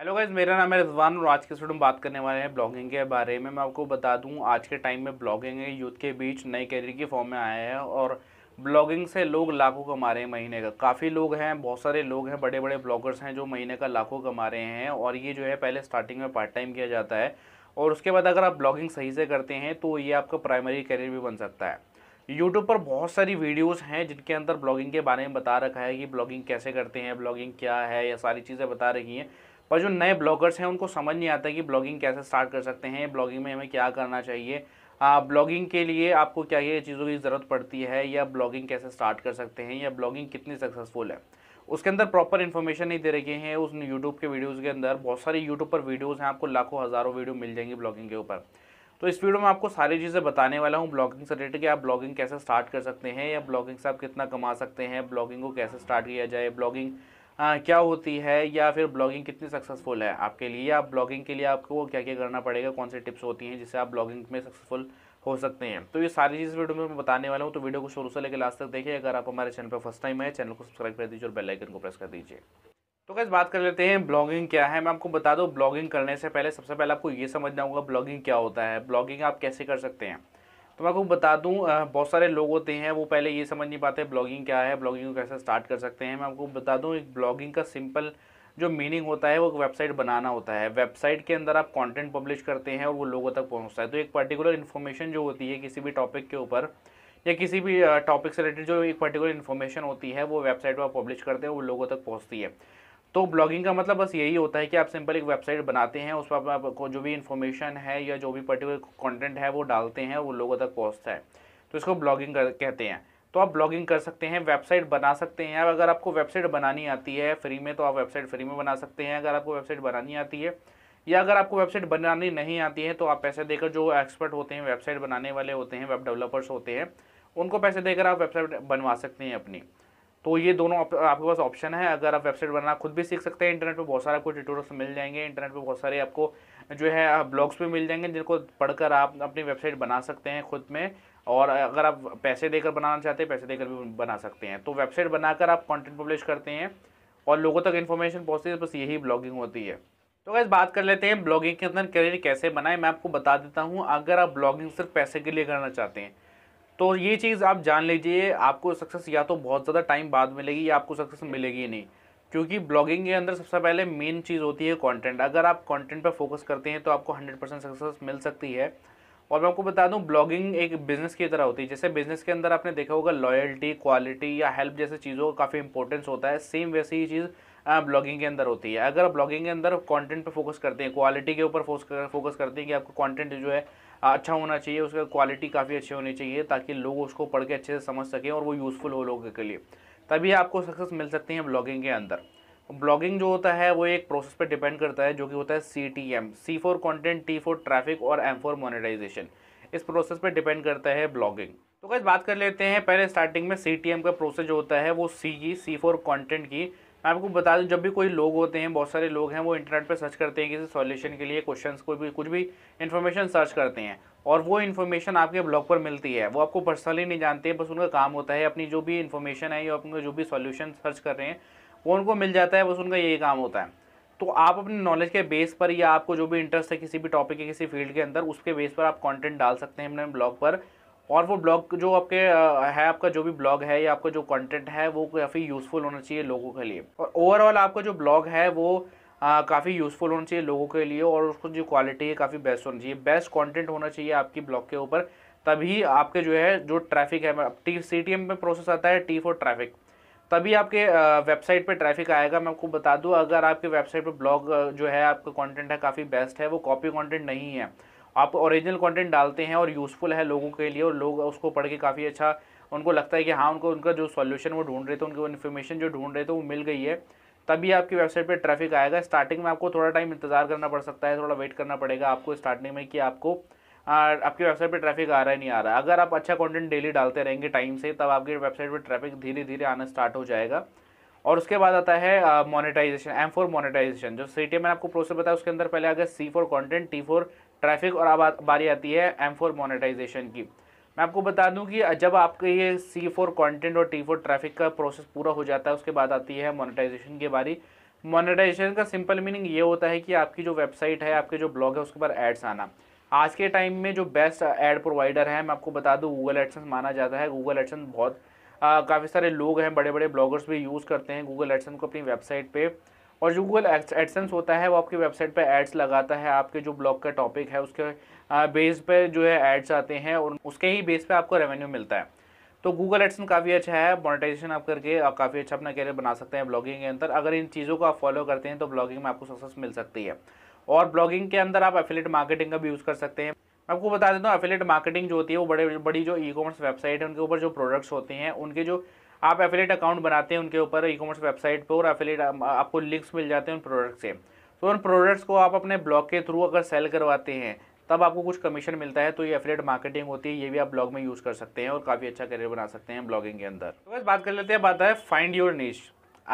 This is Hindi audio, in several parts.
हेलो गाइज मेरा नाम है रिजवान और आज के स्टूडेंट बात करने वाले हैं ब्लॉगिंग के बारे में मैं आपको बता दूं आज के टाइम में ब्लॉगिंग यूथ के बीच नए करियर के फॉर्म में आया है और ब्लॉगिंग से लोग लाखों कमा रहे हैं महीने का काफ़ी लोग हैं बहुत सारे लोग हैं बड़े बड़े ब्लॉगर्स हैं जो महीने का लाखों कमा रहे हैं और ये जो है पहले स्टार्टिंग में पार्ट टाइम किया जाता है और उसके बाद अगर आप ब्लॉगिंग सही से करते हैं तो ये आपका प्राइमरी करियर भी बन सकता है यूट्यूब पर बहुत सारी वीडियोस हैं जिनके अंदर ब्लॉगिंग के बारे में बता रखा है कि ब्लॉगिंग कैसे करते हैं ब्लॉगिंग क्या है या सारी चीज़ें बता रही हैं पर जो नए ब्लॉगर्स हैं उनको समझ नहीं आता कि ब्लॉगिंग कैसे स्टार्ट कर सकते हैं ब्लॉगिंग में हमें क्या करना चाहिए ब्लॉगिंग के लिए आपको क्या ये चीज़ों की ज़रूरत पड़ती है या ब्लॉगिंग कैसे स्टार्ट कर सकते हैं या ब्लॉगिंग कितनी सक्सेसफुल है उसके अंदर प्रॉपर इन्फॉर्मेशन नहीं दे रखे है उस यूट्यूब के वीडियोज़ के अंदर बहुत सारे यूट्यूब पर वीडियोज़ हैं आपको लाखों हज़ारों वीडियो मिल जाएंगी ब्लॉगिंग के ऊपर तो इस वीडियो में आपको सारी चीज़ें बताने वाला हूँ ब्लॉगिंग से रिलेटेड कि आप ब्लॉगिंग कैसे स्टार्ट कर सकते हैं या ब्लॉगिंग से आप कितना कमा सकते हैं ब्लॉगिंग को कैसे स्टार्ट किया जाए ब्लॉगिंग आ, हाँ, क्या होती है या फिर ब्लॉगिंग कितनी सक्सेसफुल है आपके लिए आप ब्लॉगिंग के लिए आपको क्या क्या करना पड़ेगा कौन सी टिप्स होती हैं जिससे आप ब्लॉगिंग में सक्सेसफुल हो सकते हैं तो ये सारी चीज़ वीडियो में मैं बताने वाला हूँ तो वीडियो को शुरू से लेकर लास्ट तक देखिए अगर आप हमारे चैनल पर फर्स्ट टाइम है चैनल को सब्सक्राइब कर दीजिए और बेल आइकन को प्रेस कर दीजिए तो कैसे बात कर लेते हैं ब्लॉगिंग क्या है मैं आपको बता दूँ ब्लॉगिंग करने से पहले सबसे पहले आपको ये समझना होगा ब्लॉगिंग क्या होता है ब्लॉगिंग आप कैसे कर सकते हैं तो मैं आपको बता दूं बहुत सारे लोग होते हैं वो पहले ये समझ नहीं पाते ब्लॉगिंग क्या है ब्लॉगिंग को कैसे स्टार्ट कर सकते हैं मैं आपको बता दूं एक ब्लॉगिंग का सिंपल जो मीनिंग होता है वो वेबसाइट बनाना होता है वेबसाइट के अंदर आप कंटेंट पब्लिश करते हैं और वो लोगों तक पहुँचता है तो एक पर्टिकुलर इन्फॉर्मेशन जो होती है किसी भी टॉपिक के ऊपर या किसी भी टॉपिक से रिलेटेड जो एक पर्टिकुलर इन्फॉर्मेशन होती है वो वेबसाइट पर पब्लिश करते हैं वो लोगों तक पहुँचती है तो ब्लॉगिंग का मतलब बस यही होता है कि आप सिंपल एक वेबसाइट बनाते हैं उस पर आपको जो भी इन्फॉर्मेशन है या जो भी पर्टिकुलर कंटेंट है वो डालते हैं वो लोगों तक पहुंचता है तो इसको ब्लॉगिंग कहते हैं तो आप ब्लॉगिंग कर सकते हैं वेबसाइट बना सकते हैं अगर आपको वेबसाइट बनानी आती है फ्री में तो आप वेबसाइट फ्री में बना सकते हैं अगर आपको वेबसाइट बनानी आती है या अगर आपको वेबसाइट बनानी नहीं आती है तो आप पैसे देकर जो एक्सपर्ट होते हैं वेबसाइट बनाने वाले होते हैं वेब डेवलपर्स होते हैं उनको पैसे देकर आप वेबसाइट बनवा सकते हैं अपनी तो ये दोनों आपके पास ऑप्शन है अगर आप वेबसाइट बनाना खुद भी सीख सकते हैं इंटरनेट पे बहुत सारे आपको ट्यूटोरियल्स मिल जाएंगे इंटरनेट पे बहुत सारे आपको जो है ब्लॉग्स भी मिल जाएंगे जिनको पढ़कर आप अपनी वेबसाइट बना सकते हैं खुद में और अगर आप पैसे देकर बनाना चाहते हैं पैसे देकर भी बना सकते हैं तो वेबसाइट बनाकर आप कॉन्टेंट पब्लिश करते हैं और लोगों तक इन्फॉर्मेशन पहुँचती है तो बस यही ब्लॉगिंग होती है तो गैस बात कर लेते हैं ब्लॉगिंग के अंदर करियर कैसे बनाएं मैं आपको बता देता हूँ अगर आप ब्लॉगिंग सिर्फ पैसे के लिए करना चाहते हैं तो ये चीज़ आप जान लीजिए आपको सक्सेस या तो बहुत ज़्यादा टाइम बाद मिलेगी या आपको सक्सेस मिलेगी नहीं क्योंकि ब्लॉगिंग के अंदर सबसे पहले मेन चीज़ होती है कंटेंट अगर आप कंटेंट पर फोकस करते हैं तो आपको 100 परसेंट सक्सेस मिल सकती है और मैं आपको बता दूं ब्लॉगिंग एक बिज़नेस की तरह होती है जैसे बिज़नेस के अंदर आपने देखा होगा लॉयल्टी क्वालिटी या हेल्प जैसे चीज़ों का काफ़ी इंपॉर्टेंस होता है सेम वैसे ही चीज़ ब्लॉगिंग हाँ, के अंदर होती है अगर आप ब्लॉगिंग के अंदर कंटेंट पे फोकस करते हैं क्वालिटी के ऊपर फोकस करते हैं कि आपका कंटेंट जो है अच्छा होना चाहिए उसका क्वालिटी काफ़ी अच्छी होनी चाहिए ताकि लोग उसको पढ़ के अच्छे से समझ सकें और वो यूज़फुल हो लोगों के लिए तभी आपको सक्सेस मिल सकती है ब्लॉगिंग के अंदर ब्लॉगिंग जो होता है वो एक प्रोसेस पर डिपेंड करता है जो कि होता है C T M C for content T for traffic और एम फॉर मोनिटाइजेशन इस प्रोसेस पर डिपेंड करता है ब्लॉगिंग तो कैसे बात कर लेते हैं पहले स्टार्टिंग में सी टी एम का प्रोसेस जो होता है वो सी की सी फॉर कॉन्टेंट की मैं आपको बता दूं जब भी कोई लोग होते हैं बहुत सारे लोग हैं वो इंटरनेट पर सर्च करते हैं किसी सॉल्यूशन के लिए क्वेश्चंस कोई भी कुछ भी इन्फॉर्मेशन सर्च करते हैं और वो इन्फॉर्मेशन आपके ब्लॉग पर मिलती है वो आपको पर्सनली नहीं जानते बस उनका काम होता है अपनी जो भी इन्फॉर्मेशन है या अपने जो भी सॉल्यूशन सर्च कर रहे हैं वो उनको मिल जाता है बस उनका यही काम होता है तो आप अपने नॉलेज के बेस पर या आपको जो भी इंटरेस्ट है किसी भी टॉपिक के किसी फील्ड के अंदर उसके बेस पर आप कंटेंट डाल सकते हैं अपने ब्लॉग पर और वो ब्लॉग जो आपके है आपका जो भी ब्लॉग है या आपका जो कंटेंट है वो काफ़ी यूज़फुल होना चाहिए लोगों के लिए और ओवरऑल आपका जो ब्लॉग है वो काफ़ी यूज़फुल होना चाहिए लोगों के लिए और उसको जो क्वालिटी है काफ़ी बेस्ट होनी चाहिए बेस्ट कंटेंट होना चाहिए आपकी ब्लॉग के ऊपर तभी आपके जो है जो ट्रैफिक है टी सी टी एम में प्रोसेस आता है टी फॉर ट्रैफिक तभी आपके वेबसाइट पे ट्रैफिक आएगा मैं आपको बता दूं अगर आपके वेबसाइट पे ब्लॉग जो है आपका कंटेंट है काफ़ी बेस्ट है वो कॉपी कंटेंट नहीं है आप ओरिजिनल कंटेंट डालते हैं और यूज़फुल है लोगों के लिए और लोग उसको पढ़ के काफ़ी अच्छा उनको लगता है कि हाँ उनको उनका जो सॉल्यूशन वो ढूंढ रहे थे वो इन्फॉर्मेशन जो ढूंढ रहे थे वो मिल गई है तभी आपकी वेबसाइट पर ट्रैफिक आएगा स्टार्टिंग में आपको थोड़ा टाइम इंतजार करना पड़ सकता है थोड़ा वेट करना पड़ेगा आपको स्टार्टिंग में कि आपको आपकी वेबसाइट पर ट्रैफिक आ रहा है नहीं आ रहा अगर आप अच्छा कॉन्टेंट डेली डालते रहेंगे टाइम से तब आपकी वेबसाइट पर ट्रैफिक धीरे धीरे आना स्टार्ट हो जाएगा और उसके बाद आता है मोनेटाइजेशन एम फॉर मोनेटाइजेशन जो सी टी मैंने आपको प्रोसेस बताया उसके अंदर पहले आ गया C for content T for traffic और अब बारी आती है एम फोर मोनिटाइजेशन की मैं आपको बता दूं कि जब आपके ये सी फोर कॉन्टेंट और टी फोर ट्रैफिक का प्रोसेस पूरा हो जाता है उसके बाद आती है मोनिटाइजेशन की बारी मोनिटाइजेशन का सिंपल मीनिंग ये होता है कि आपकी जो वेबसाइट है आपके जो ब्लॉग है उसके ऊपर एड्स आना आज के टाइम में जो बेस्ट एड प्रोवाइडर है मैं आपको बता दूँ गूगल एडसन माना जाता है गूगल एडसेंस बहुत काफ़ी सारे लोग हैं बड़े बड़े ब्लॉगर्स भी यूज़ करते हैं गूगल एडसन को अपनी वेबसाइट पर और जो गूगल एडसेंस होता है वो आपकी वेबसाइट पर एड्स लगाता है आपके जो ब्लॉग का टॉपिक है उसके बेस पर जो है एड्स आते हैं और उसके ही बेस पर आपको रेवेन्यू मिलता है तो गूगल एडसन काफ़ी अच्छा है मोनेटाइजेशन आप करके आप काफ़ी अच्छा अपना कैरियर बना सकते हैं ब्लॉगिंग के अंदर अगर इन चीज़ों को आप फॉलो करते हैं तो ब्लॉगिंग में आपको सक्सेस मिल सकती है और ब्लॉगिंग के अंदर आप एफिलेट मार्केटिंग का भी यूज़ कर सकते हैं मैं आपको बता देता हूँ एफिलेट मार्केटिंग जो होती है वो बड़े बड़ी जो ई कॉमर्स वेबसाइट है उनके ऊपर जो प्रोडक्ट्स होते हैं उनके जो आप एफिलेट अकाउंट बनाते हैं उनके ऊपर ई कॉमर्स वेबसाइट पर और एफिलेट आपको लिंक्स मिल जाते हैं उन प्रोडक्ट से तो उन प्रोडक्ट्स को आप अपने ब्लॉग के थ्रू अगर सेल करवाते हैं तब आपको कुछ कमीशन मिलता है तो ये एफिलेट मार्केटिंग होती है ये भी आप ब्लॉग में यूज़ कर सकते हैं और काफ़ी अच्छा करियर बना सकते हैं ब्लॉगिंग के अंदर तो बस बात कर लेते हैं बात है फाइंड योर नीच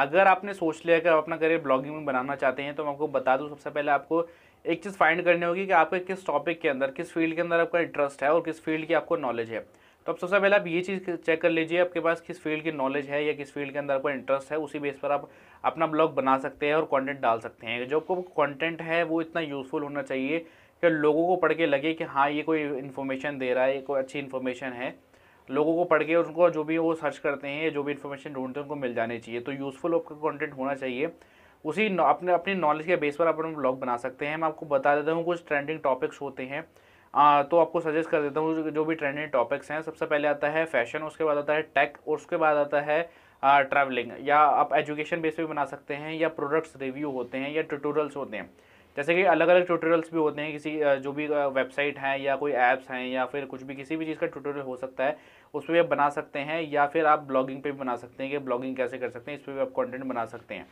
अगर आपने सोच लिया कि आप अपना करियर ब्लॉगिंग में बनाना चाहते हैं तो मैं आपको बता दूँ सबसे पहले आपको एक चीज़ फाइंड करनी होगी कि आपके किस टॉपिक के अंदर किस फील्ड के अंदर आपका इंटरेस्ट है और किस फील्ड की आपको नॉलेज है तो आप सबसे पहले आप ये चीज़ चेक कर लीजिए आपके पास किस फील्ड की नॉलेज है या किस फील्ड के अंदर आपको इंटरेस्ट है उसी बेस पर आप अपना ब्लॉग बना सकते हैं और कॉन्टेंट डाल सकते हैं जो आपको कॉन्टेंट है वो इतना यूज़फुल होना चाहिए कि लोगों को पढ़ के लगे कि हाँ ये कोई इन्फॉर्मेशन दे रहा है ये कोई अच्छी इन्फॉर्मेशन है लोगों को पढ़ के उनको जो भी वो सर्च करते हैं जो भी इन्फॉर्मेशन ढूंढते हैं उनको मिल जाने चाहिए तो यूज़फुल आपका कंटेंट होना चाहिए उसी अपने अपनी नॉलेज के बेस पर आप अपना ब्लॉग बना सकते हैं मैं आपको बता देता हूँ कुछ ट्रेंडिंग टॉपिक्स होते हैं आ, तो आपको सजेस्ट कर देता हूँ जो भी ट्रेंडिंग टॉपिक्स हैं सबसे पहले आता है फैशन उसके बाद आता है टेक उसके बाद आता है ट्रैवलिंग या आप एजुकेशन बेस पे भी बना सकते हैं या प्रोडक्ट्स रिव्यू होते हैं या ट्यूटोरियल्स होते हैं जैसे कि अलग अलग ट्यूटोरियल्स भी होते हैं किसी जो भी वेबसाइट हैं या कोई ऐप्स हैं या फिर कुछ भी किसी भी चीज़ का ट्यूटोरियल हो सकता है उस पर भी आप बना सकते हैं या फिर आप ब्लॉगिंग पे भी बना सकते हैं कि ब्लॉगिंग कैसे कर सकते हैं इस पर भी आप कंटेंट बना सकते हैं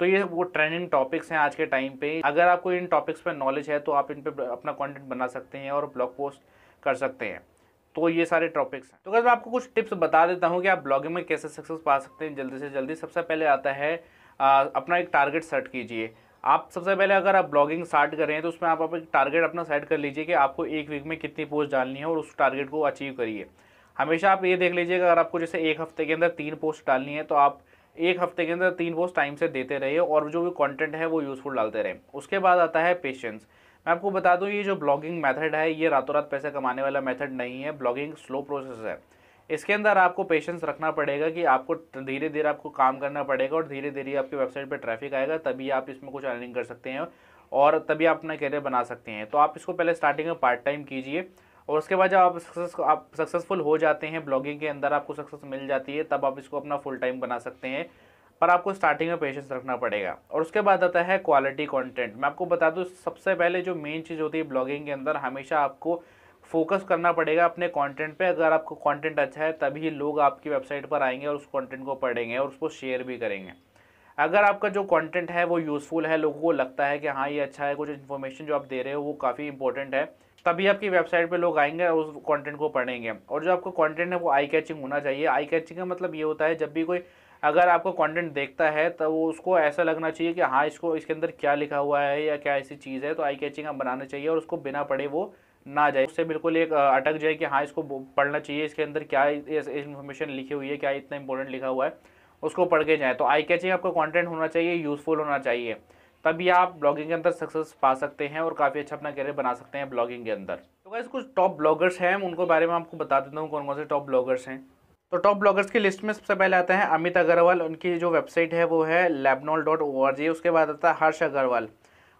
तो ये वो ट्रेंडिंग टॉपिक्स हैं आज के टाइम पे अगर आपको इन टॉपिक्स पर नॉलेज है तो आप इन पर अपना कॉन्टेंट बना सकते हैं और ब्लॉग पोस्ट कर सकते हैं तो ये सारे टॉपिक्स हैं तो अगर मैं आपको कुछ टिप्स बता देता हूँ कि आप ब्लॉगिंग में कैसे सक्सेस पा सकते हैं जल्दी से जल्दी सबसे पहले आता है आ, अपना एक टारगेट सेट कीजिए आप सबसे पहले अगर आप ब्लॉगिंग स्टार्ट कर रहे हैं तो उसमें आप, आप एक टारगेट अपना सेट कर लीजिए कि आपको एक वीक में कितनी पोस्ट डालनी है और उस टारगेट को अचीव करिए हमेशा आप ये देख लीजिए अगर आपको जैसे एक हफ्ते के अंदर तीन पोस्ट डालनी है तो आप एक हफ्ते के अंदर तीन पोस्ट टाइम से देते रहिए और जो भी कंटेंट है वो यूज़फुल डालते रहे उसके बाद आता है पेशेंस मैं आपको बता दूं ये जो ब्लॉगिंग मेथड है ये रातों रात पैसा कमाने वाला मेथड नहीं है ब्लॉगिंग स्लो प्रोसेस है इसके अंदर आपको पेशेंस रखना पड़ेगा कि आपको धीरे धीरे आपको काम करना पड़ेगा और धीरे धीरे आपकी वेबसाइट पर ट्रैफिक आएगा तभी आप इसमें कुछ अर्निंग कर सकते हैं और तभी आप अपना करियर बना सकते हैं तो आप इसको पहले स्टार्टिंग में पार्ट टाइम कीजिए और उसके बाद जब आप सक्सेस आप सक्सेसफुल हो जाते हैं ब्लॉगिंग के अंदर आपको सक्सेस मिल जाती है तब आप इसको अपना फुल टाइम बना सकते हैं पर आपको स्टार्टिंग में पेशेंस रखना पड़ेगा और उसके बाद आता है क्वालिटी कंटेंट मैं आपको बता दूँ सबसे पहले जो मेन चीज़ होती है ब्लॉगिंग के अंदर हमेशा आपको फोकस करना पड़ेगा अपने कंटेंट पे अगर आपको कंटेंट अच्छा है तभी लोग आपकी वेबसाइट पर आएंगे और उस कंटेंट को पढ़ेंगे और उसको शेयर भी करेंगे अगर आपका जो कंटेंट है वो यूज़फुल है लोगों को लगता है कि हाँ ये अच्छा है कुछ इन्फॉर्मेशन जो आप दे रहे हो वो काफ़ी इंपॉर्टेंट है तभी आपकी वेबसाइट पे लोग आएंगे और उस कंटेंट को पढ़ेंगे और जो आपका कंटेंट है वो आई कैचिंग होना चाहिए आई कैचिंग का मतलब ये होता है जब भी कोई अगर आपको कंटेंट देखता है तो वो उसको ऐसा लगना चाहिए कि हाँ इसको इसके अंदर क्या लिखा हुआ है या क्या ऐसी चीज़ है तो आई कैचिंग आप बनाना चाहिए और उसको बिना पढ़े वो ना जाए उससे बिल्कुल एक अटक जाए कि हाँ इसको पढ़ना चाहिए इसके अंदर क्या इन्फॉर्मेशन लिखी हुई है क्या इतना इंपॉर्टेंट लिखा हुआ है उसको पढ़ के जाए तो आई कैचिंग आपका कॉन्टेंट होना चाहिए यूज़फुल होना चाहिए तभी आप ब्लॉगिंग के अंदर सक्सेस पा सकते हैं और काफ़ी अच्छा अपना करियर बना सकते हैं ब्लॉगिंग के अंदर तो वैसे कुछ टॉप ब्लॉगर्स हैं उनको बारे में आपको बता देता हूँ कौन कौन से टॉप ब्लॉगर्स हैं तो टॉप ब्लॉगर्स की लिस्ट में सबसे पहले आता है अमित अग्रवाल उनकी जो वेबसाइट है वो है लेबनॉल डॉट ओ आर जी उसके बाद आता है हर्ष अग्रवाल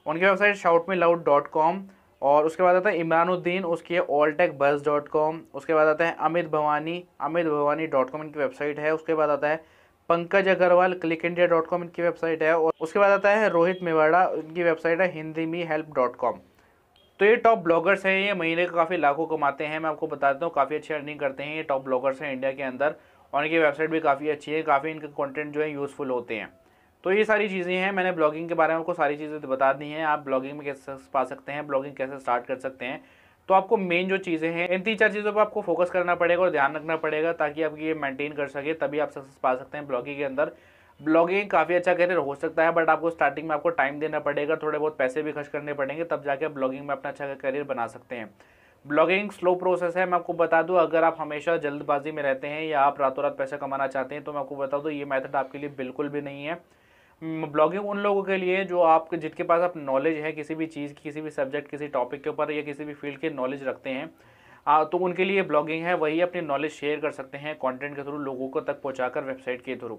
उनकी website shout me loud dot com और उसके बाद आता है इमरानुद्दीन उसकी है all tech buzz dot com उसके बाद आता है अमित भवानी अमित भवानी डॉट कॉम इनकी वेबसाइट है उसके बाद आता है Pankaj Agrawal click India dot com इनकी वेबसाइट है और उसके बाद आता है रोहित मेवाड़ा इनकी वेबसाइट है Hindi me help dot com तो ये टॉप ब्लॉगर्स हैं ये महीने का काफ़ी लाखों कमाते हैं मैं आपको बता देता हूँ काफ़ी अच्छी अर्निंग करते हैं ये टॉप ब्लॉगर्स हैं इंडिया के अंदर और इनकी वेबसाइट भी काफ़ी अच्छी है काफ़ी इनके कॉन्टेंट जो है यूज़फुल होते हैं तो ये सारी चीज़ें हैं मैंने ब्लॉगिंग के बारे में आपको सारी चीज़ें बता दी हैं आप ब्लॉगिंग में कैसे पा सकते हैं ब्लॉगिंग कैसे स्टार्ट कर सकते हैं तो आपको मेन जो चीज़ें हैं इन तीन चार चीज़ों पर आपको फोकस करना पड़ेगा और ध्यान रखना पड़ेगा ताकि आप ये मेंटेन कर सके तभी आप सक्सेस पा सकते हैं ब्लॉगिंग के अंदर ब्लॉगिंग काफ़ी अच्छा करियर हो सकता है बट आपको स्टार्टिंग में आपको टाइम देना पड़ेगा थोड़े बहुत पैसे भी खर्च करने पड़ेंगे तब जाके आप ब्लॉगिंग में अपना अच्छा करियर बना सकते हैं ब्लॉगिंग स्लो प्रोसेस है मैं आपको बता दूं अगर आप हमेशा जल्दबाजी में रहते हैं या आप रातों रात पैसा कमाना चाहते हैं तो मैं आपको बता दूं ये मेथड आपके लिए बिल्कुल भी नहीं है ब्लॉगिंग उन लोगों के लिए जो आप जिनके पास आप नॉलेज है किसी भी चीज़ की किसी भी सब्जेक्ट किसी टॉपिक के ऊपर या किसी भी फील्ड के नॉलेज रखते हैं आ, तो उनके लिए ब्लॉगिंग है वही अपनी नॉलेज शेयर कर सकते हैं कंटेंट के थ्रू लोगों को तक पहुंचाकर वेबसाइट के थ्रू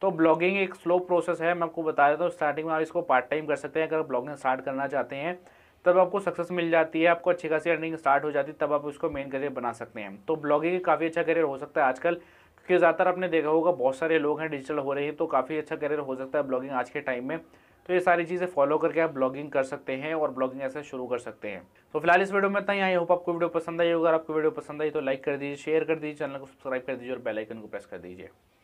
तो ब्लॉगिंग एक स्लो प्रोसेस है मैं आपको बता देता हूँ स्टार्टिंग में आप इसको पार्ट टाइम कर सकते हैं अगर ब्लॉगिंग स्टार्ट करना चाहते हैं तब आपको सक्सेस मिल जाती है आपको अच्छी खासी अर्निंग स्टार्ट हो जाती है तब आप उसको मेन करियर बना सकते हैं तो ब्लॉगिंग काफ़ी अच्छा करियर हो सकता है आजकल क्योंकि ज़्यादातर आपने देखा होगा बहुत सारे लोग हैं डिजिटल हो रहे हैं तो काफ़ी अच्छा करियर हो सकता है ब्लॉगिंग आज के टाइम में तो ये सारी चीज़ें फॉलो करके आप ब्लॉगिंग कर सकते हैं और ब्लॉगिंग ऐसे शुरू कर सकते हैं तो फिलहाल इस वीडियो में तो यहाँ आई होप आपको वीडियो पसंद आई होगा अगर आपको वीडियो पसंद आई तो लाइक कर दीजिए शेयर कर दीजिए चैनल को सब्सक्राइब कर दीजिए और बेलाइकन को प्रेस कर दीजिए